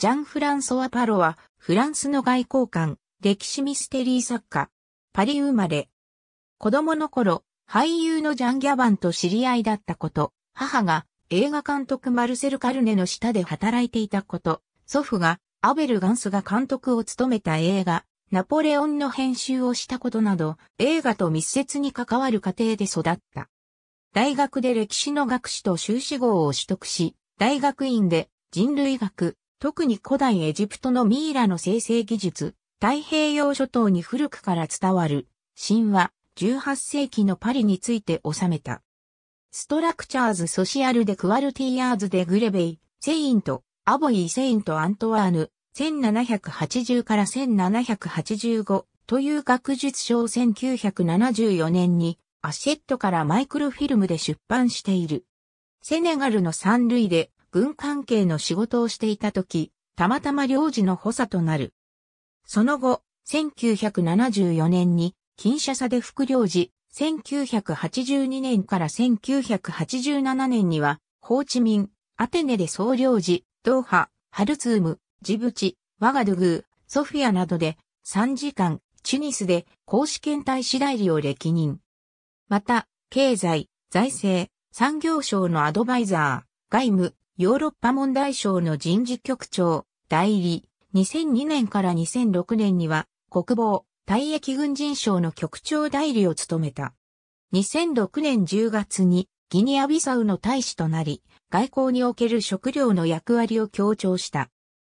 ジャン・フランソワ・パロは、フランスの外交官、歴史ミステリー作家、パリ生まれ。子供の頃、俳優のジャン・ギャバンと知り合いだったこと、母が映画監督マルセル・カルネの下で働いていたこと、祖父がアベル・ガンスが監督を務めた映画、ナポレオンの編集をしたことなど、映画と密接に関わる過程で育った。大学で歴史の学士と修士号を取得し、大学院で人類学、特に古代エジプトのミイラの生成技術、太平洋諸島に古くから伝わる神話18世紀のパリについて収めた。ストラクチャーズ・ソシアル・デ・クワルティアーズ・デ・グレベイ、セイント、アボイ・セイント・アントワーヌ、1780から1785という学術賞1974年にアシェットからマイクロフィルムで出版している。セネガルの三類で軍関係の仕事をしていた時、たまたま領事の補佐となる。その後、1974年に、金社佐で副領事、1982年から1987年には、ホーチミン、アテネで総領事、ドーハ、ハルツーム、ジブチ、ワガドゥグー、ソフィアなどで3時間、チュニスで公式検体次第理を歴任。また、経済、財政、産業省のアドバイザー、外務、ヨーロッパ問題省の人事局長、代理、2002年から2006年には、国防、退役軍人省の局長代理を務めた。2006年10月に、ギニアビサウの大使となり、外交における食料の役割を強調した。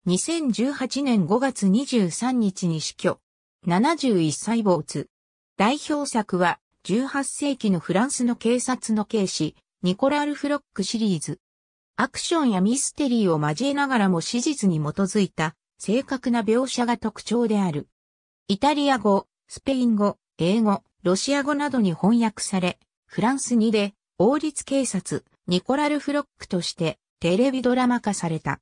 2018年5月23日に死去。71歳没。代表作は、18世紀のフランスの警察の警視、ニコラ・ルフロックシリーズ。アクションやミステリーを交えながらも史実に基づいた正確な描写が特徴である。イタリア語、スペイン語、英語、ロシア語などに翻訳され、フランス2で王立警察、ニコラル・フロックとしてテレビドラマ化された。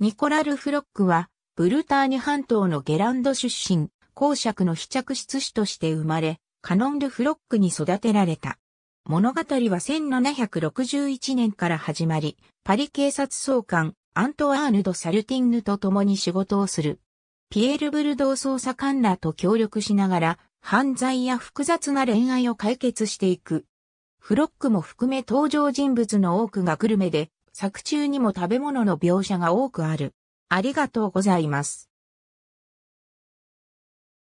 ニコラル・フロックは、ブルターニュ半島のゲランド出身、公爵の非着出子として生まれ、カノン・ル・フロックに育てられた。物語は1761年から始まり、パリ警察総監、アントワーヌ・ド・サルティンヌと共に仕事をする。ピエール・ブルドー捜査官らと協力しながら、犯罪や複雑な恋愛を解決していく。フロックも含め登場人物の多くがグルメで、作中にも食べ物の描写が多くある。ありがとうございます。